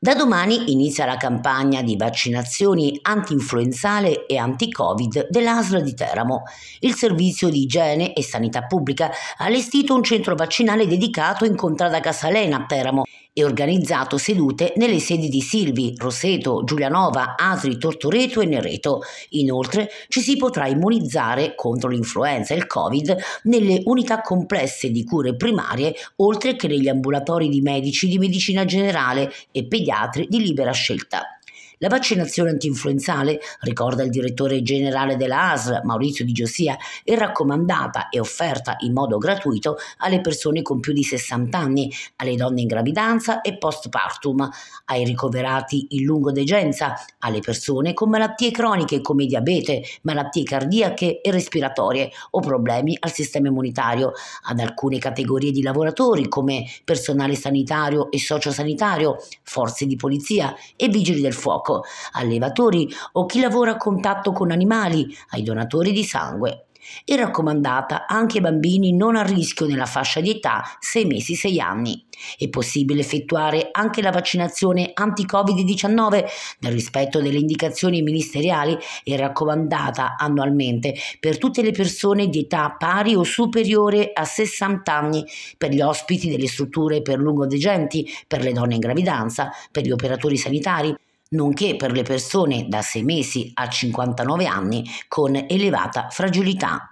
Da domani inizia la campagna di vaccinazioni anti-influenzale e anti-Covid dell'ASL di Teramo. Il servizio di igiene e sanità pubblica ha allestito un centro vaccinale dedicato in Contrada Casalena a Teramo e organizzato sedute nelle sedi di Silvi, Roseto, Giulianova, Asri, Tortoreto e Nereto. Inoltre ci si potrà immunizzare contro l'influenza e il Covid nelle unità complesse di cure primarie, oltre che negli ambulatori di medici di medicina generale e pediatri di libera scelta. La vaccinazione antinfluenzale, ricorda il direttore generale della ASR, Maurizio Di Giosia, è raccomandata e offerta in modo gratuito alle persone con più di 60 anni, alle donne in gravidanza e postpartum, ai ricoverati in lungodegenza, alle persone con malattie croniche come diabete, malattie cardiache e respiratorie o problemi al sistema immunitario, ad alcune categorie di lavoratori come personale sanitario e sociosanitario, forze di polizia e vigili del fuoco fuoco, allevatori o chi lavora a contatto con animali, ai donatori di sangue. È raccomandata anche ai bambini non a rischio nella fascia di età 6 mesi-6 anni. È possibile effettuare anche la vaccinazione anti-Covid-19 nel rispetto delle indicazioni ministeriali e raccomandata annualmente per tutte le persone di età pari o superiore a 60 anni, per gli ospiti delle strutture per lungo degenti, per le donne in gravidanza, per gli operatori sanitari nonché per le persone da 6 mesi a 59 anni con elevata fragilità.